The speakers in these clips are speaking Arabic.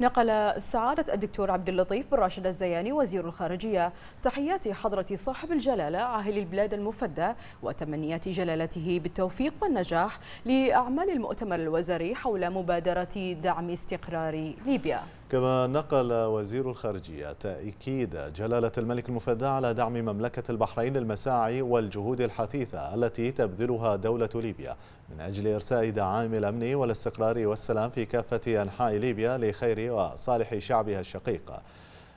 نقل سعادة الدكتور عبد اللطيف بن راشد الزياني وزير الخارجية تحيات حضرة صاحب الجلالة عاهل البلاد المفدى وتمنيات جلالته بالتوفيق والنجاح لأعمال المؤتمر الوزاري حول مبادرة دعم استقرار ليبيا كما نقل وزير الخارجية تأكيد جلالة الملك المفدى على دعم مملكة البحرين للمساعي والجهود الحثيثة التي تبذلها دولة ليبيا من أجل إرساء دعائم الأمن والاستقرار والسلام في كافة أنحاء ليبيا لخير وصالح شعبها الشقيق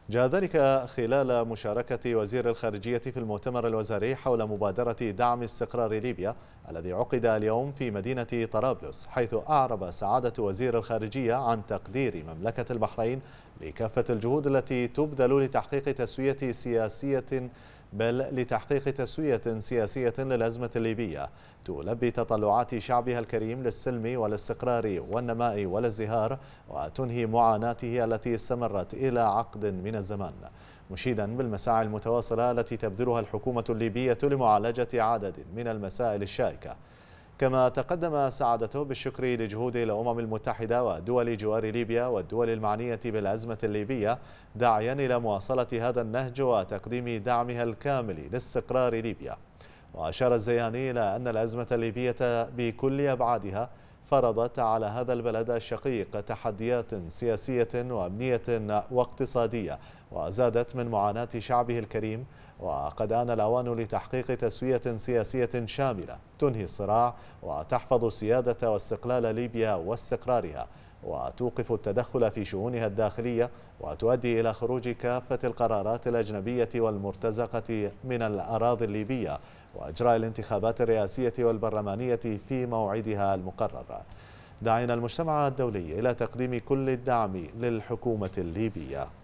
جاء ذلك خلال مشاركة وزير الخارجية في المؤتمر الوزاري حول مبادرة دعم استقرار ليبيا الذي عقد اليوم في مدينة طرابلس حيث أعرب سعادة وزير الخارجية عن تقدير مملكة البحرين لكافة الجهود التي تبذل لتحقيق تسوية سياسية بل لتحقيق تسوية سياسية للأزمة الليبية تلبي تطلعات شعبها الكريم للسلم والاستقرار والنماء والازدهار وتنهي معاناته التي استمرت إلى عقد من الزمان مشيدا بالمساعي المتواصلة التي تبذلها الحكومة الليبية لمعالجة عدد من المسائل الشائكة كما تقدم سعادته بالشكر لجهود الأمم المتحدة ودول جوار ليبيا والدول المعنية بالأزمة الليبية داعيا إلى مواصلة هذا النهج وتقديم دعمها الكامل لاستقرار ليبيا وأشار الزياني إلى أن الأزمة الليبية بكل أبعادها فرضت على هذا البلد الشقيق تحديات سياسية وأمنية واقتصادية وزادت من معاناة شعبه الكريم وقد آن الأوان لتحقيق تسوية سياسية شاملة تنهي الصراع وتحفظ السيادة واستقلال ليبيا واستقرارها وتوقف التدخل في شؤونها الداخلية وتؤدي إلى خروج كافة القرارات الأجنبية والمرتزقة من الأراضي الليبية وإجراء الانتخابات الرئاسية والبرلمانية في موعدها المقرر دعينا المجتمع الدولي إلى تقديم كل الدعم للحكومة الليبية